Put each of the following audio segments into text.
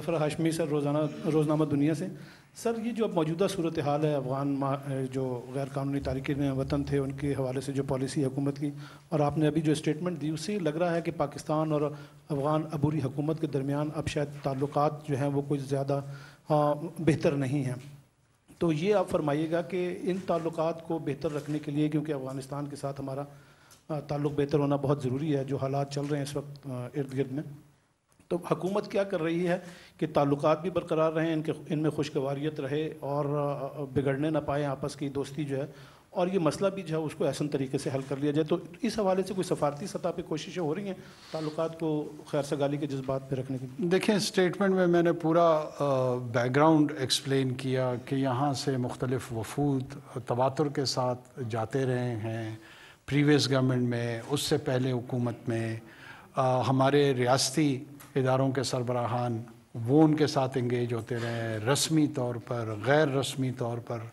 सफ़र Hashmi sir रोज़ाना रोज़नामा दुनिया से सर ये जो अब मौजूदा सूरत हाल है अफ़गान जो गैर कानूनी तारकिन वतन थे उनके हवाले से जो पॉलिसी हुकूमत की और आपने अभी जो स्टेटमेंट दी उससे लग रहा है कि पाकिस्तान और अफ़गान अबूरी हुकूमत के दरमियान अब शायद ताल्लुक जो हैं वो कुछ ज़्यादा बेहतर नहीं हैं तो ये आप फरमाइएगा कि इन ताल्लुक को बेहतर रखने के लिए क्योंकि अफ़गानिस्तान के साथ हमारा ताल्लुक बेहतर होना बहुत ज़रूरी है जो हालात चल रहे हैं इस वक्त इर्द गिर्द में तो हकूमत क्या कर रही है कि ताल्लुक भी बरकरार रहें इनके इनमें खुशगवारीत रहे और बिगड़ने ना पाए आपस की दोस्ती जो है और ये मसला भी जो है उसको ऐसा तरीके से हल कर लिया जाए तो इस हवाले से कोई सफारती सतह पर कोशिशें हो रही हैं ताल्लुक को खैर सगाली के जज्बात पर रखने की देखिए स्टेटमेंट में मैंने पूरा बैकग्राउंड एक्सप्लेन किया कि यहाँ से मुख्तलिफ वफूद तवातुर के साथ जाते रहे हैं प्रीवियस गवर्नमेंट में उससे पहले हुकूमत में आ, हमारे रियासती इदारों के सरबराहान वो उनके साथ इंगेज होते रहे रस्मी तौर पर गैर रस्मी तौर पर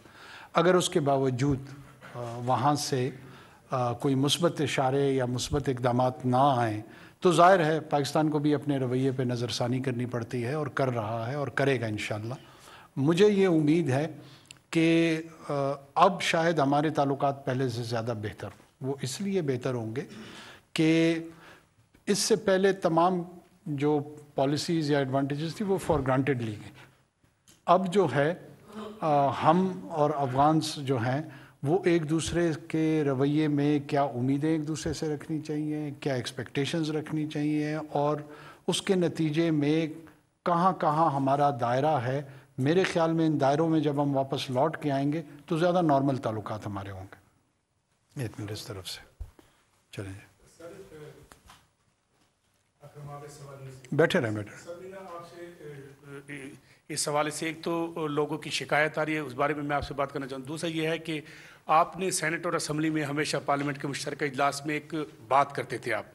अगर उसके बावजूद वहाँ से कोई मुस्बत इशारे या मुस्बत इकदाम ना आए तो ज़ाहिर है पाकिस्तान को भी अपने रवैये पर नज़रसानी करनी पड़ती है और कर रहा है और करेगा इन मुझे ये उम्मीद है कि अब शायद हमारे ताल्लुक पहले से ज़्यादा बेहतर वो इसलिए बेहतर होंगे कि इससे पहले तमाम जो पॉलिसीज़ या एडवांटेजेस थी वो फॉर ग्रांटेड ली गई अब जो है आ, हम और अफगान्स जो हैं वो एक दूसरे के रवैये में क्या उम्मीदें एक दूसरे से रखनी चाहिए क्या एक्सपेक्टेशंस रखनी चाहिए और उसके नतीजे में कहाँ कहाँ हमारा दायरा है मेरे ख्याल में इन दायरों में जब हम वापस लौट के आएंगे तो ज़्यादा नॉर्मल ताल्लुक हमारे होंगे एक मिनट इस तरफ से चलें बैठे रहें बैठे इस हवाले से एक तो लोगों की शिकायत आ रही है उस बारे में मैं आपसे बात करना चाहूँ दूसरा ये है कि आपने सेनेट और असम्बली में हमेशा पार्लियामेंट के मुश्तर इजलास में एक बात करते थे आप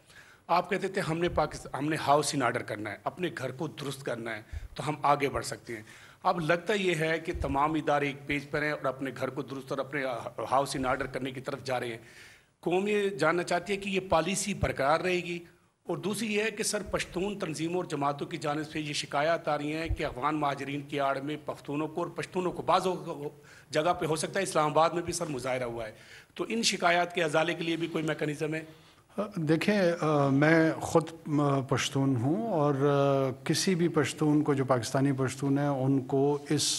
आप कहते थे हमने पाकिस्तान हमने हाउस इन आर्डर करना है अपने घर को दुरुस्त करना है तो हम आगे बढ़ सकते हैं अब लगता ये है कि तमाम इदारे एक पेज पर हैं और अपने घर को दुरुस्त और अपने हाउस इन आर्डर करने की तरफ जा रहे हैं कौम ये जानना चाहती है कि ये पॉलिसी बरकरार रहेगी और दूसरी है कि सर पश्तून तंजीमों और जमातों की जानब से ये शिकायत आ रही हैं कि अफगान माजरीन की आड़ में पख्तूनों को और पश्तूनों को बाज़ जगह पर हो सकता है इस्लामाबाद में भी सर मुजाहरा हुआ है तो इन शिकायत के अजाले के लिए भी कोई मेकनिज़म है देखें मैं ख़ुद पश्तून हूँ और आ, किसी भी पश्तून को जो पाकिस्तानी पश्तून है उनको इस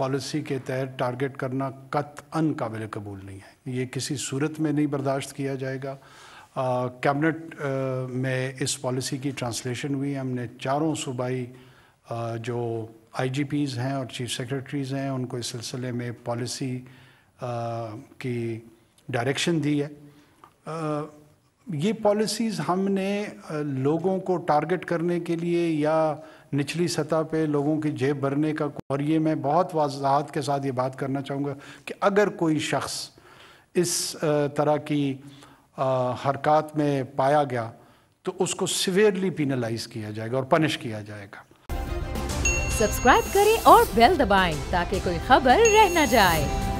पॉलिसी के तहत टारगेट करना कत अन काबिल कबूल नहीं है ये किसी सूरत में नहीं बर्दाश्त किया जाएगा कैबिनेट में इस पॉलिसी की ट्रांसलेशन हुई हमने चारों सूबाई जो आईजीपीज़ हैं और चीफ सेक्रेटरीज़ हैं उनको इस सिलसिले में पॉलिसी की डायरेक्शन दी है ये पॉलिसीज़ हमने लोगों को टारगेट करने के लिए या निचली सतह पे लोगों की जेब भरने का और ये मैं बहुत वजाहत के साथ ये बात करना चाहूँगा कि अगर कोई शख्स इस तरह की हरकत में पाया गया तो उसको सिवियरली पिनलाइज किया जाएगा और पनिश किया जाएगा सब्सक्राइब करें और बेल दबाएं ताकि कोई खबर रह न जाए